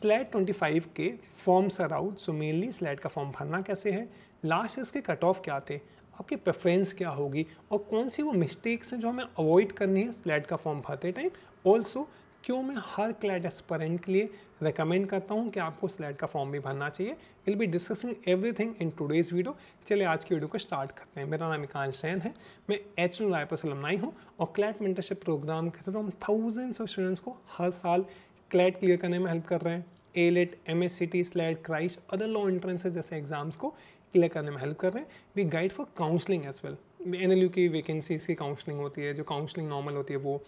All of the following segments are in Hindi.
स्लैट 25 के forms are out so mainly SLAT का फॉर्म भरना कैसे है लास्ट इसके कट ऑफ क्या थे आपकी प्रेफरेंस क्या होगी और कौन सी वो मिस्टेक्स हैं जो हमें अवॉइड करनी है स्लैट का फॉर्म भरते टाइम ऑल्सो क्यों मैं हर क्लैट एस्परेंट के लिए रिकमेंड करता हूँ कि आपको स्लैट का फॉर्म भी भरना चाहिए will be discussing everything in today's video चलिए आज की वीडियो को स्टार्ट करते हैं मेरा नाम एकांश सैन है मैं एच एन रायपुर सलमनाई हूँ और क्लैट मेंटरशिप प्रोग्राम के थ्रू हम थाउजेंड्स ऑफ स्टूडेंट्स को हर साल क्लैट क्लियर करने में हेल्प कर रहे हैं AILET M S C T SLAT Christ other law entrances जैसे एग्जाम्स को क्लियर करने में हेल्प कर रहे हैं we guide for counselling as well N L U की वैकेंसीज की काउंसलिंग होती है जो काउंसलिंग नॉर्मल होती है वो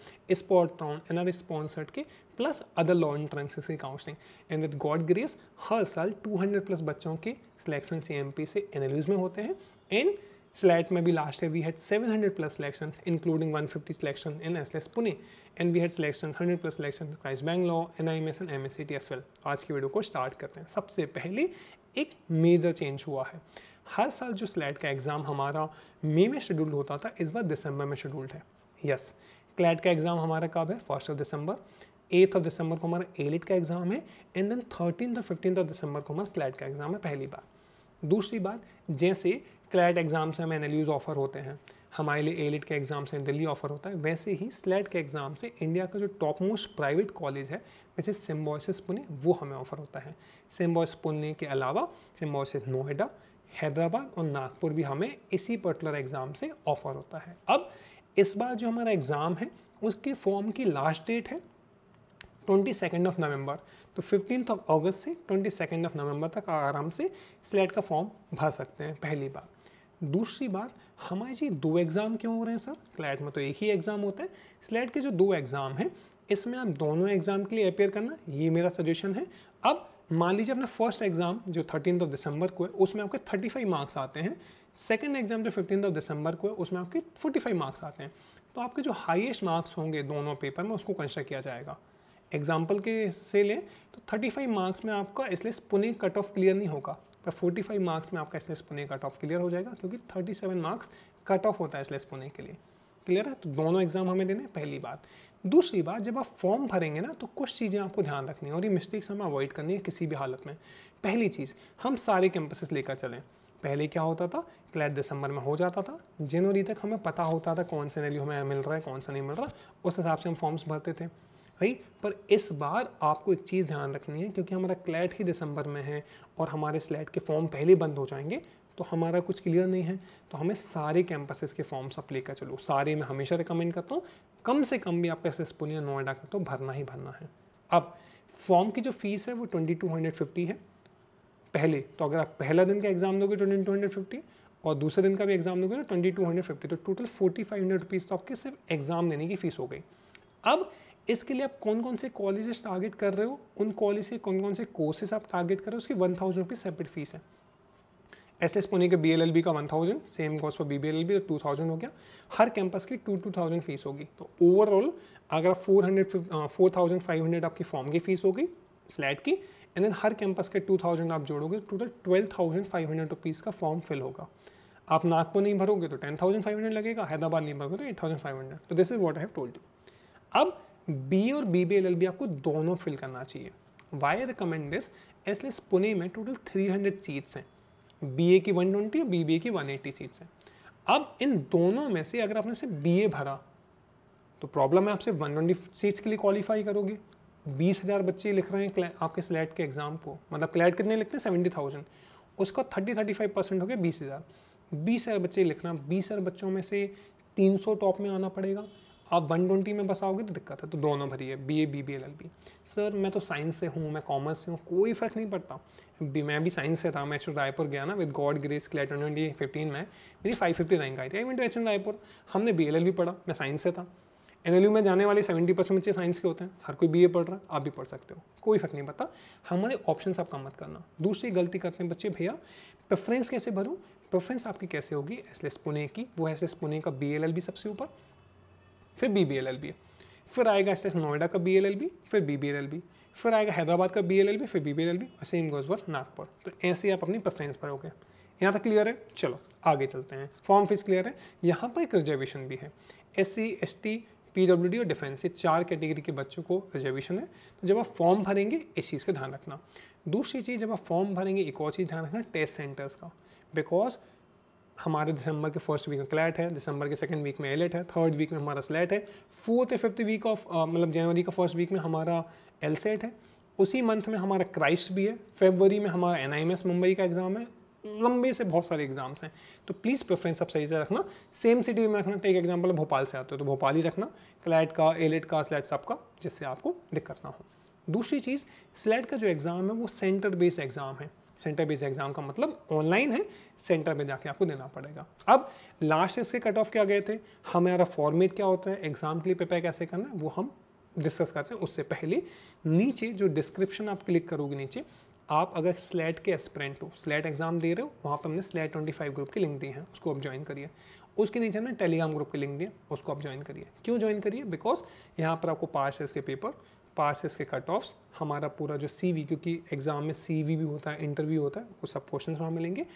spot round N R sponsored के प्लस अदर लॉ एंट्रेंसेज की counselling and with God grace हर साल टू हंड्रेड प्लस बच्चों के सिलेक्शन सी एम पी से एन एल यूज़ में होते हैं and SLAT maybe last year we had 700 plus selections, including 150 selection in SLS Pune, and we had selections 100 plus selections in Bangalore, NIMS and MSCT as well. आज की वीडियो को स्टार्ट करते हैं सबसे पहले एक मेजर चेंज हुआ है हर साल जो स्लैट का एग्ज़ाम हमारा मई में शेड्यूल्ड होता था इस बार दिसंबर में शेड्यूल्ड है यस क्लैट का एग्ज़ाम हमारा कब है first of December eighth of December को हमारा एलिट का एग्ज़ाम है एंड देन थर्टीन और फिफ्टीन ऑफ दिसंबर को हमारा स्लैट का एग्ज़ाम है पहली बार दूसरी बात जैसे क्लैट एग्ज़ाम से हमें एनएलयूज़ ऑफ़र होते हैं हमारे लिए एलिट के एग्ज़ाम से दिल्ली ऑफ़र होता है वैसे ही स्लेट के एग्ज़ाम से इंडिया का जो टॉप मोस्ट प्राइवेट कॉलेज है वैसे सिम्बॉसिस पुणे वो हमें ऑफ़र होता है सिम्बॉसिस पुणे के अलावा सिम्बॉसिस नोएडा हैदराबाद और नागपुर भी हमें इसी पर्टिकुलर एग्ज़ाम से ऑफ़र होता है अब इस बार जो हमारा एग्ज़ाम है उसके फॉर्म की लास्ट डेट है ट्वेंटी सेकेंड ऑफ नवंबर तो फिफ्टीन ऑफ अगस्त से ट्वेंटी सेकेंड ऑफ नवंबर तक आराम से स्लेट का फॉर्म भर सकते हैं पहली बार दूसरी बात हमारे जी दो एग्ज़ाम क्यों हो रहे हैं सर क्लैट में तो एक ही एग्ज़ाम होता है स्लैट के जो दो एग्ज़ाम हैं इसमें आप दोनों एग्ज़ाम के लिए अपेयर करना ये मेरा सजेशन है अब मान लीजिए अपना फर्स्ट एग्ज़ाम जो थर्टीन ऑफ दिसंबर को है उसमें आपके थर्टी फाइव मार्क्स आते हैं सेकेंड एग्ज़ाम जो फिफ्टीन ऑफ दिसंबर को है उसमें आपके फोर्टी फाइव मार्क्स आते हैं तो आपके जो हाइएस्ट मार्क्स होंगे दोनों पेपर में उसको कंसिडर किया जाएगा एग्जाम्पल के से लें तो थर्टी फाइव मार्क्स में आपका इसलिए पुणे कट ऑफ क्लियर नहीं होगा तो 45 मार्क्स में आपका SLS Pune cut off clear हो जाएगा क्योंकि 37 मार्क्स कट ऑफ होता है एसलेस पुणे के लिए क्लियर है तो दोनों एग्जाम हमें देने पहली बात दूसरी बात जब आप फॉर्म भरेंगे ना तो कुछ चीज़ें आपको ध्यान रखनी है और ये मिस्टेक्स हमें अवॉइड करनी है किसी भी हालत में पहली चीज़ हम सारे कैंपसेस लेकर चलें पहले क्या होता था क्लैट दिसंबर में हो जाता था जनवरी तक हमें पता होता था कौन सा वैल्यू हमें मिल रहा है कौन सा नहीं मिल रहा उस हिसाब से हम फॉर्म्स भरते थे राइट पर इस बार आपको एक चीज़ ध्यान रखनी है क्योंकि हमारा क्लैट ही दिसंबर में है और हमारे स्लैट के फॉर्म पहले बंद हो जाएंगे तो हमारा कुछ क्लियर नहीं है तो हमें सारे कैंपसेस के फॉर्म्स आप लेकर चलो सारे मैं हमेशा रिकमेंड करता हूँ कम से कम भी आपका सेसपुल या नोएडा का तो भरना ही भरना है अब फॉर्म की जो फीस है वो ट्वेंटी टू हंड्रेड फिफ्टी है पहले तो अगर आप पहला दिन का एग्जाम दोगे ट्वेंटी टू हंड्रेड फिफ्टी और दूसरे दिन का भी एग्जाम दोगे तो ट्वेंटी टू हंड्रेड फिफ्टी तो total forty five hundred rupees तो आपके सिर्फ एग्ज़ाम देने की फ़ीस हो गई अब इसके लिए आप कौन कौन से कॉलेजेस टारगेट कर रहे हो उन कॉलेज के कौन कौन से कोर्सेज आप टारगेट कर रहे हो उसकी one thousand rupees separate fees है एस एस पुणे के बी का one thousand same cost for B B L L B two हो गया हर कैंपस की टू टू थाउजेंड फीस होगी तो ओवरऑल अगर four hundred four thousand five hundred आपकी फॉर्म की फीस होगी स्लैट की एंड देन हर कैंपस के टू थाउजेंड आप जोड़ोगे total twelve thousand five hundred rupees का फॉर्म फिल होगा आप नागपुर नहीं भरोगे तो टेन थाउजेंड फाइव हंड्रेड लगेगा हैदराबाद नहीं भरोगे तो एट थाउजेंड फाइव हंड्रेड तो this is what I have told you अब बी और B B L L B आपको दोनों फिल करना चाहिए why recommend this SLS Pune में टोटल थ्री हंड्रेड सीट्स हैं बी ए की वन ट्वेंटी और बी बी ए की एट्टी सीट्स हैं अब इन दोनों में से अगर आपने से बी ए भरा तो प्रॉब्लम है आपसे ट्वेंटी सीट्स के लिए क्वालिफाई करोगे बीस हज़ार बच्चे लिख रहे हैं आपके स्लैट के एग्ज़ाम को मतलब क्लैट कितने लिखते हैं सेवेंटी थाउजेंड उसका थर्टी थर्टी फाइव परसेंट हो गया बीस हज़ार बीस हज़ार बच्चे लिखना बीस हज़ार बच्चों में से तीन सौ टॉप में आना पड़ेगा आप वन ट्वेंटी में बस आओगे तो दिक्कत है तो दोनों भरी है B A B B L L B sir मैं तो साइंस से हूँ मैं कॉमर्स से हूँ कोई फ़र्क नहीं पड़ता मैं भी साइंस से था मैं एच रायपुर गया ना with God grace CLAT twenty fifteen में मेरी फाइव फिफ्टी रैंक आई थी I went to H Raipur हमने बी एल एल भी पढ़ा मैं साइंस से था एन एल यू में जाने वाले सेवेंटी परसेंट बच्चे साइंस के होते हैं हर कोई ए पढ़ रहा है आप भी पढ़ सकते हो कोई फ़र्क नहीं पड़ता हमारे ऑप्शन आप कम मत करना दूसरी गलती करते हैं बच्चे भैया प्रेफरेंस कैसे भरूँ प्रेफरेंस आपकी कैसे होगी एस पुणे की वो एस पुणे का बी एल एल भी सबसे ऊपर फिर B B L L B फिर आएगा ऐसे नोएडा का बी एल एल बी फिर B B L L B फिर आएगा हैदराबाद का बी एल एल बी फिर B B L L B और सेम गोज फॉर नागपुर तो ऐसे ही आप अपनी प्रेफरेंस पर गए यहाँ तक क्लियर है चलो आगे चलते हैं फॉर्म फीस क्लियर है यहाँ पर एक रिजर्वेशन भी है S C S T P W D और डिफेंस ये चार कैटेगरी के बच्चों को रिजर्वेशन है तो जब आप फॉर्म भरेंगे इस चीज़ का ध्यान रखना दूसरी चीज़ जब आप फॉर्म भरेंगे एक और चीज़ ध्यान रखना टेस्ट सेंटर्स का बिकॉज हमारे दिसंबर के फर्स्ट वीक में क्लैट है दिसंबर के सेकंड वीक में एलेट है थर्ड वीक में हमारा स्लेट है फोर्थ या फिफ्थ वीक ऑफ मतलब जनवरी का फर्स्ट वीक में हमारा एलसेट है उसी मंथ में हमारा क्राइस्ट भी है फेबवरी में हमारा एन मुंबई का एग्ज़ाम है लंबे से बहुत सारे एग्जाम्स हैं तो प्लीज़ प्रेफरेंस आप सही से रखना सेम सिटी में रखना टेक एग्जाम्पल भोपाल से आते हो तो भोपाल ही रखना क्लैट का एलेट का स्लैट सबका जिससे आपको दिक्कत ना हो दूसरी चीज़ स्लेट का जो एग्ज़ाम है वो सेंटर बेस्ड एग्ज़ाम है सेंटर बेस्ड एग्जाम का मतलब ऑनलाइन है सेंटर में जाके आपको देना पड़ेगा अब लास्ट इसके कट ऑफ क्या गए थे हमारा फॉर्मेट क्या होता है एग्जाम के लिए प्रिपेयर कैसे करना है वो हम डिस्कस करते हैं उससे पहले नीचे जो डिस्क्रिप्शन आप क्लिक करोगे नीचे आप अगर स्लेट के एस्परेंट हो स्लेट एग्जाम दे रहे हो वहाँ पर हमने स्लेट ट्वेंटी फाइव ग्रुप की लिंक दी है उसको आप ज्वाइन करिए उसके नीचे हमने टेलीग्राम ग्रुप की लिंक दी है उसको आप ज्वाइन करिए क्यों ज्वाइन करिए बिकॉज यहाँ पर आपको पास है इसके पेपर पास इसके कट ऑफ्स हमारा पूरा जो सी क्योंकि एग्ज़ाम में सी भी होता है इंटरव्यू होता है वो सब क्वेश्चन वहाँ मिलेंगे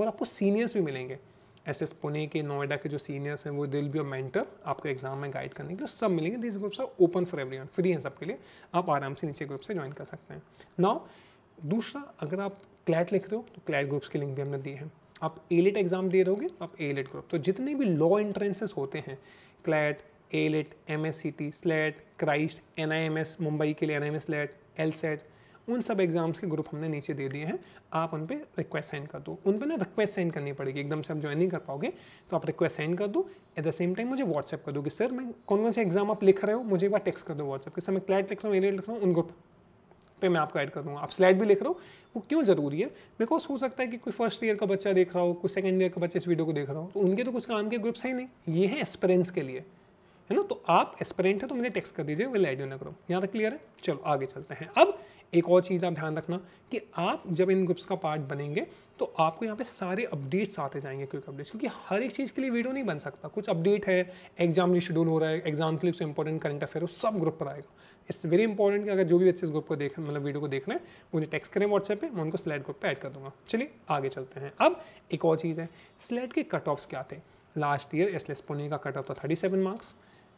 और आपको सीनियर्स भी मिलेंगे एस एस पुणे के नोएडा के जो सीनियर्स हैं वो दिल बी और मेंटर आपको एग्जाम में गाइड करने के लिए सब मिलेंगे this groups are open for one free हैं सबके लिए आप आराम से नीचे ग्रुप से ज्वाइन कर सकते हैं नाउ दूसरा अगर आप क्लैट लिख रहे हो तो क्लैट ग्रुप्स की लिंक भी हमने दी है आप एलिट एग्जाम e दे रहोगे तो आप एलिट ग्रुप e तो जितने भी लॉ एंट्रेंसेस होते हैं CLAT AILET M S C T SLAT Christ N I M S Mumbai के लिए N I M S let LSAT उन सब एग्जाम्स के ग्रुप हमने नीचे दे दिए हैं आप उन पर रिक्वेस्ट सेंड कर दो उन पर ना रिक्वेस्ट सेंड करनी पड़ेगी एकदम से आप ज्वाइन नहीं कर पाओगे तो आप रिक्वेस्ट सेंड कर दो एट द सेम टाइम मुझे व्हाट्सएप कर दो कि सर मैं कौन कौन से एग्जाम आप लिख रहे हो मुझे एक बार टेक्स्ट कर दो व्हाट्सएप के सर मैं क्लैट लिख रहा हूँ एलेट लिख रहा हूँ उन ग्रुप पे मैं आपको ऐड कर दूँगा आप स्लाइड भी लिख रहे हो वो क्यों ज़रूरी है बिकॉज हो सकता है कि कोई फर्स्ट ईयर का बच्चा देख रहा हो कोई सेकंड ईयर का बच्चा इस वीडियो को देख रहा हो तो उनके तो कुछ काम के ग्रुप्स है ही नहीं ये है एक्सपेरेंस के लिए है ना तो आप एस्परेंट है तो मुझे टेक्स्ट कर दीजिए विल एड यून ग्रुप यहाँ तक क्लियर है चलो आगे चलते हैं अब एक और चीज़ आप ध्यान रखना कि आप जब इन ग्रुप्स का पार्ट बनेंगे तो आपको यहाँ पे सारे अपडेट्स आते जाएंगे क्विक अपडेट्स क्योंकि हर एक चीज़ के लिए वीडियो नहीं बन सकता कुछ अपडेट है एग्जाम लिए शेड्यूल हो रहा है एग्जाम के लिए उससे इंपॉर्टेंट करंट अफेयर हो सब ग्रुप पर आएगा इट्स वेरी इंपॉर्टेंट कि अगर जो भी बच्चे इस ग्रुप को देख मतलब वीडियो को देख रहे हैं मतलब मुझे टेक्स्ट करें व्हाट्सएप पर मैं उनको स्लेट ग्रुप पर ऐड कर दूँगा चलिए आगे चलते हैं अब एक और चीज़ है स्लेट के कट ऑफ्स क्या थे last year S S Pune का कट ऑफ था thirty seven marks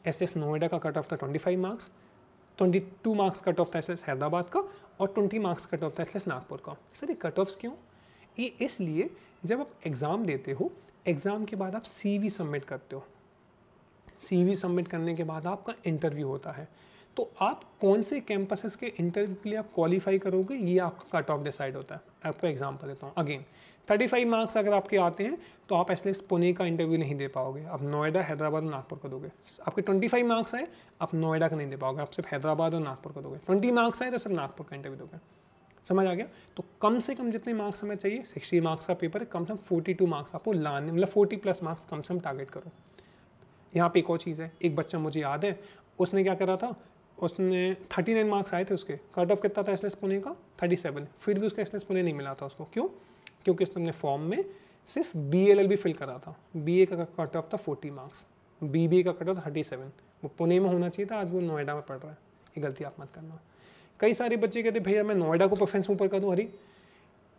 S S Noida का कट ऑफ था twenty five marks twenty two marks cut off था एस एस हैदराबाद का और ट्वेंटी मार्क्स कट ऑफ था एस एस नागपुर का सर ये कट ऑफ्स क्यों ये इसलिए जब आप एग्ज़ाम देते हो एग्ज़ाम के बाद आप सी वी सबमिट करते हो सी वी सबमिट करने के बाद आपका इंटरव्यू होता है तो आप कौन से कैंपसेस के इंटरव्यू के लिए आप क्वालिफाई करोगे ये आपका कट ऑफ डिसाइड होता है आपको एग्जाम्पल देता हूँ अगेन 35 मार्क्स अगर आपके आते हैं तो आप एटलीस पुणे का इंटरव्यू नहीं दे पाओगे आप नोएडा हैदराबाद और नागपुर को दोगे आपके 25 मार्क्स आए आप नोएडा का नहीं दे पाओगे आप सिर्फ हैदराबाद और नागपुर को दोगे 20 मार्क्स आए तो सिर्फ नागपुर का इंटरव्यू दोगे समझ आ गया तो कम से कम जितने मार्क्स हमें चाहिए सिक्सटी मार्क्स का पेपर कम से कम फोर्टी टू मार्क्स आपको लाने मतलब फोर्टी प्लस मार्क्स कम से कम टारगेट करो यहाँ पे एक और चीज़ है एक बच्चा मुझे याद है उसने क्या करा था उसने 39 मार्क्स आए थे उसके कट ऑफ कितना था एस एस पुणे का 37 फिर भी उसका एस एस पुणे नहीं मिला था उसको क्यों क्योंकि उसने अपने फॉर्म में सिर्फ बी एल एल भी फिल करा था बी ए का कट ऑफ था फोर्टी मार्क्स बी बी का कट ऑफ थर्टी सेवन वो पुणे में होना चाहिए था आज वो नोएडा में पढ़ रहा है ये गलती आप मत करना कई सारे बच्चे कहते भैया मैं नोएडा को परफेंस ऊपर कर दूँ हरी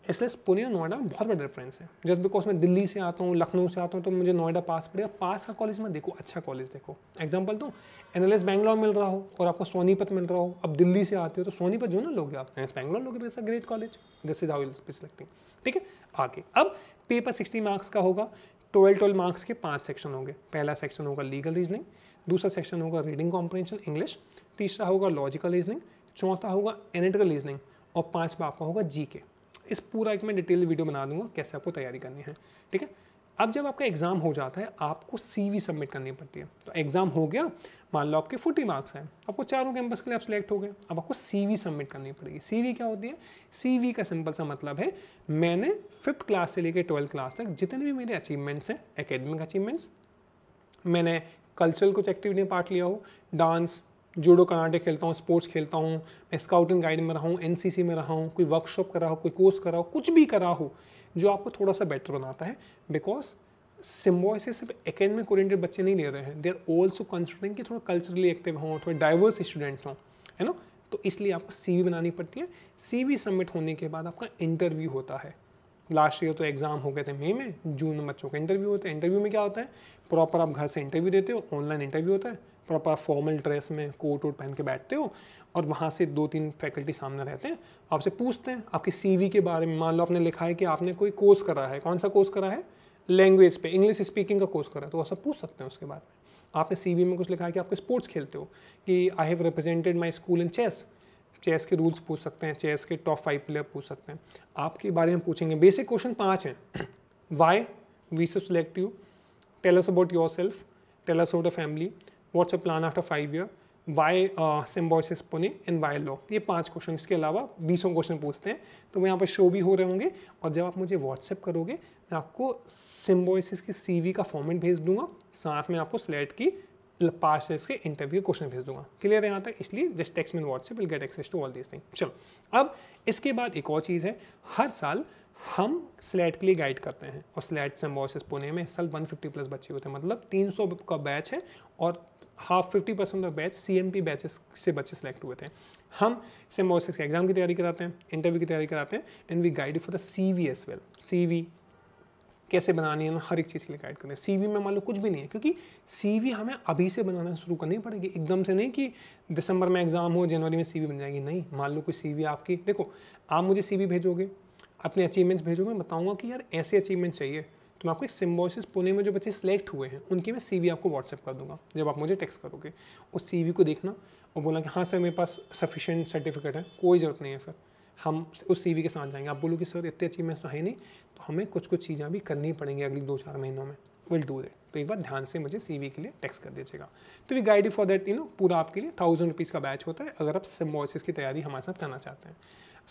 इसलिए पुणे और नोएडा में बहुत बड़ा डिफरेंस है जस्ट बिकॉज मैं दिल्ली से आता हूँ लखनऊ से आता हूँ तो मुझे नोएडा पास पड़ेगा पास का कॉलेज में देखो अच्छा कॉलेज देखो एग्जाम्पल तो एन एल बैंगलोर मिल रहा हो और आपको सोनीपत मिल रहा हो अब दिल्ली से आते हो तो सोनीपत जो ना लोगे आप एन बैंगलोर लोगे great college this is how B selecting ठीक है आगे अब पेपर सिक्सटी मार्क्स का होगा ट्वेल्व ट्वेल्व मार्क्स के पाँच सेक्शन होंगे पहला सेक्शन होगा लीगल रीजनिंग दूसरा सेक्शन होगा रीडिंग कॉम्प्रेंशन इंग्लिश तीसरा होगा लॉजिकल रीजनिंग चौथा होगा एनेटिकल रीजनिंग और पाँचवा आपका होगा जी के इस पूरा एक मैं डिटेल वीडियो बना दूंगा कैसे आपको तैयारी करनी है ठीक है अब जब आपका एग्ज़ाम हो जाता है आपको सी सबमिट करनी पड़ती है तो एग्ज़ाम हो गया मान लो आपके फोर्टी मार्क्स हैं आपको चारों कैंपस के लिए आप सिलेक्ट हो गए अब आपको सी सबमिट करनी पड़ेगी सी क्या होती है सी का सिंपल सा मतलब है मैंने फिफ्थ क्लास से लेकर ट्वेल्थ क्लास तक जितने भी मेरे अचीवमेंट्स हैं एकेडमिक अचीवमेंट्स मैंने कल्चरल कुछ एक्टिविटी में पार्ट लिया हो डांस जूडो कराटे खेलता हूँ स्पोर्ट्स खेलता हूँ मैं स्काउट एंड गाइड में रहा हूँ एन में रहा हूँ कोई वर्कशॉप करा हो कोई कोर्स करा हो कुछ भी करा हो जो आपको थोड़ा सा बेटर बनाता है बिकॉज सिम्बॉय से सिर्फ एकेडमिक ओरिएंटेड बच्चे नहीं ले रहे हैं दे आर ऑल्सो कंसिडरिंग कि थोड़ा कल्चरली एक्टिव हों थोड़े डाइवर्स स्टूडेंट्स हों है ना तो इसलिए आपको सीवी बनानी पड़ती है सीवी सबमिट होने के बाद आपका इंटरव्यू होता है लास्ट ईयर तो एग्ज़ाम हो गए थे मई में जून में बच्चों का इंटरव्यू होता है इंटरव्यू में क्या होता है प्रॉपर आप घर से इंटरव्यू देते हो ऑनलाइन इंटरव्यू होता है प्रॉपर फॉर्मल ड्रेस में कोट वोट पहन के बैठते हो और वहाँ से दो तीन फैकल्टी सामने रहते हैं आपसे पूछते हैं आपके सीवी के बारे में मान लो आपने लिखा है कि आपने कोई कोर्स करा है कौन सा कोर्स करा है लैंग्वेज पे इंग्लिश स्पीकिंग का कोर्स करा है तो वह सब पूछ सकते हैं उसके बारे में आपने सीवी में कुछ लिखा है कि आपके स्पोर्ट्स खेलते हो कि I have represented my school in chess chess के रूल्स पूछ सकते हैं चेस के टॉप फाइव प्लेयर पूछ सकते हैं आपके बारे में पूछेंगे बेसिक क्वेश्चन पाँच हैं why we so select you tell us about yourself tell us about a family what's a plan after five year why Symbiosis Pune and why law ये पाँच क्वेश्चन इसके अलावा बीसों क्वेश्चन पूछते हैं तो वो यहाँ पर शो भी हो रहे होंगे और जब आप मुझे व्हाट्सएप करोगे मैं आपको सिम्बॉइसिस की वी का फॉर्मेट भेज दूंगा साथ में आपको स्लेट की पास के इंटरव्यू क्वेश्चन भेज दूंगा क्लियर है यहाँ तक इसलिए just text me WhatsApp will get access to all this thing चलो अब इसके बाद एक और चीज़ है हर साल हम स्लेट के लिए गाइड करते हैं और स्लेट सेम्बॉसिस पुणे में साल साल 150 प्लस बच्चे होते हैं मतलब 300 का बैच है और half fifty percent of batch C M P batches से बच्चे सेलेक्ट हुए थे हम सेम्बॉसिस के एग्जाम की तैयारी कराते हैं इंटरव्यू की तैयारी कराते हैं and we guide for the C V as well C V कैसे बनानी है ना हर एक चीज़ के लिए गाइड करना है सी में मान लो कुछ भी नहीं है क्योंकि सी हमें अभी से बनाना शुरू करनी पड़ेगी एकदम से नहीं कि दिसंबर में एग्ज़ाम हो जनवरी में सी बन जाएगी नहीं मान लो कोई सी आपकी देखो आप मुझे सी भेजोगे अपने अचीवमेंट्स भेजोगे मैं बताऊँगा कि यार ऐसे अचीवमेंट चाहिए तो मैं आपको एक सिम्बोसिस पुणे में जो बच्चे सेलेक्ट हुए हैं उनके मैं वी आपको व्हाट्सअप कर दूंगा जब आप मुझे टेक्स्ट करोगे उस वी को देखना और बोला कि हाँ सर मेरे पास सफिशेंट सर्टिफिकेट है कोई ज़रूरत नहीं है फिर हम उस सी के साथ जाएंगे आप बोलो कि सर इतने अचीवमेंट्स तो है नहीं तो हमें कुछ कुछ चीज़ें भी करनी पड़ेंगी अगले दो चार महीनों में विल डू दैट तो एक बार ध्यान से मुझे सी के लिए टेक्स्ट कर दीजिएगा तो we guide for that you know पूरा आपके लिए थाउजेंड रुपीज़ का बैच होता है अगर आप सिम्बॉसिस की तैयारी हमारे साथ करना चाहते हैं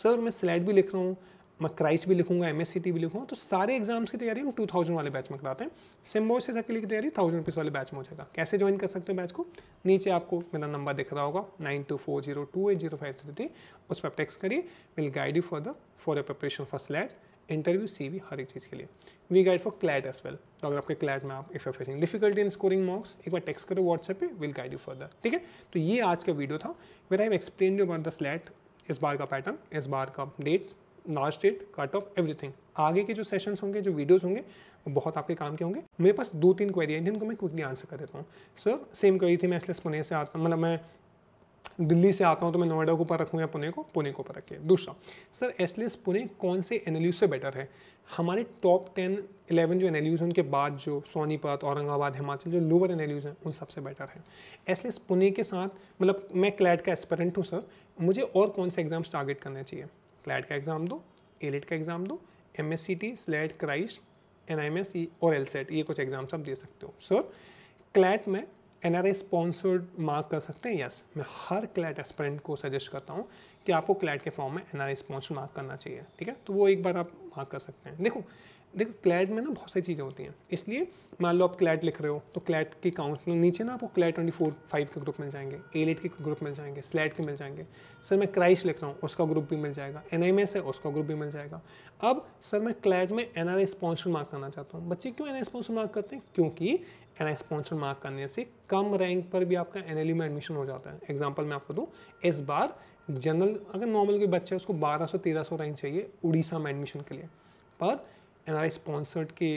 सर मैं स्लाइड भी लिख रहा हूँ मैं क्राइस्ट भी लिखूंगा एम भी लिखूंगा तो सारे एग्जाम्स की तैयारी हम टू थाउजेंड वाले बैच में कराते हैं से सके की तैयारी थाउजेंड रुपीज़ वाले बैच में हो जाएगा कैसे ज्वाइन कर सकते हो बैच को नीचे आपको मेरा नंबर दिख रहा होगा nine two four zero two eight zero five three three उस पर टेक्स करिए will guide you for the for a preparation for SLAT interview we हर एक चीज़ के लिए we guide for CLAT as well तो अगर आपके क्लैट में आप if you facing difficulty in scoring marks एक बार टेक्स करो व्हाट्सएप पे विल गाइड यू फर्दर ठीक है तो ये आज का वीडियो था where I explain you about the SLAT इस बार का पैटर्न इस बार का dates north state cut off everything आगे के जो सेशंस होंगे जो वीडियोस होंगे वो बहुत आपके काम के होंगे मेरे पास दो तीन क्वेरी हैं जिनको तो मैं क्विकली आंसर कर देता हूँ सर सेम क्वेरी थी मैं इसलिए पुणे से आता मतलब मैं दिल्ली से आता हूँ तो मैं नोएडा को पर रखूँ या पुणे को पुणे को ऊपर रखिए दूसरा सर एसलेस पुणे कौन से एन से बेटर है हमारे टॉप टेन इलेवन जो एन हैं उनके बाद जो सोनीपत औरंगाबाद हिमाचल जो लोअर एन हैं उन सबसे बेटर है एसलेस पुणे के साथ मतलब मैं क्लैट का एस्पेरेंट हूँ सर मुझे और कौन से एग्जाम्स टारगेट करने चाहिए क्लैट का एग्ज़ाम दो एलिट का एग्ज़ाम दो M S C T SLAT Christ N I M S और एल सेट e ये कुछ एग्ज़ाम्स आप दे सकते हो सर क्लैट में एन स्पॉन्सर्ड मार्क कर सकते हैं यस मैं हर क्लैट एस्परेंट को सजेस्ट करता हूँ कि आपको क्लैट के फॉर्म में एन आर स्पॉन्सर्ड मार्क करना चाहिए ठीक है तो वो एक बार आप मार्क कर सकते हैं देखो देखो क्लैट में ना बहुत सारी चीज़ें होती हैं इसलिए मान लो आप क्लैट लिख रहे हो तो क्लैट के काउंट नीचे ना आपको क्लैट ट्वेंटी फोर फाइव के ग्रुप मिल जाएंगे एलेट के ग्रुप मिल जाएंगे स्लैट के मिल जाएंगे सर मैं क्राइश लिख रहा हूँ उसका ग्रुप भी मिल जाएगा एन आई है उसका ग्रुप भी मिल जाएगा अब सर मैं क्लैट में एन आर स्पॉन्सर मार्क करना चाहता हूँ बच्चे क्यों एन आर स्पॉन्सर मार्क करते हैं क्योंकि एन आई स्पॉन्सर्ड मार्क करने से कम रैंक पर भी आपका एन e में एडमिशन हो जाता है एग्जाम्पल मैं आपको दूँ इस बार जनरल अगर नॉर्मल कोई बच्चा है उसको 1200 1300 रैंक चाहिए उड़ीसा में एडमिशन के लिए पर एन आर स्पॉन्सर्ड के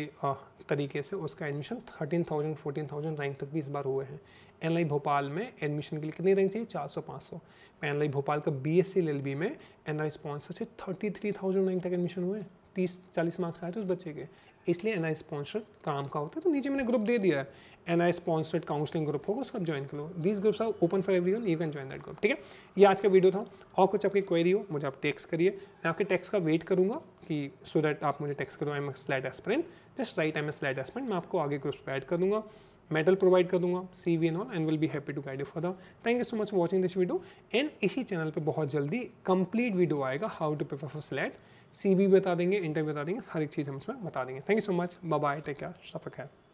तरीके से उसका एडमिशन 13,000 14,000 रैंक तक भी इस बार हुए हैं एन e भोपाल में एडमिशन के लिए कितनी रैंक चाहिए 400 500 एन भोपाल का बी एस में एन आर स्पॉन्सर से थाउजेंड रैंक तक एडमिशन हुए हैं तीस चालीस मार्क्स आए थे उस बच्चे के इसलिए एन आई स्पॉन्सर्ड काम का होता है तो नीचे मैंने ग्रुप दे दिया है N I sponsored counselling group होगा उसको आप ज्वाइन कर लो this groups are open for everyone you can join that group ठीक है ये आज का वीडियो था और कुछ आपकी क्वेरी हो मुझे आप टेक्स करिए मैं आपके टेक्स का वेट करूँगा कि सो दैट आप मुझे टेक्स करो I am SLAT aspirant just write I am SLAT aspirant मैं आपको आगे ग्रुप्स ऐड कर मेडल प्रोवाइड कर दूंगा C V and on and will be happy to guide you for thank you so much watching this video and इसी चैनल पर बहुत जल्दी कंप्लीट वीडियो आएगा how to prepare for SLAT सी बता देंगे इंटरव्यू बता देंगे हर एक चीज़ हम इसमें बता देंगे thank you so much bye take care stuff है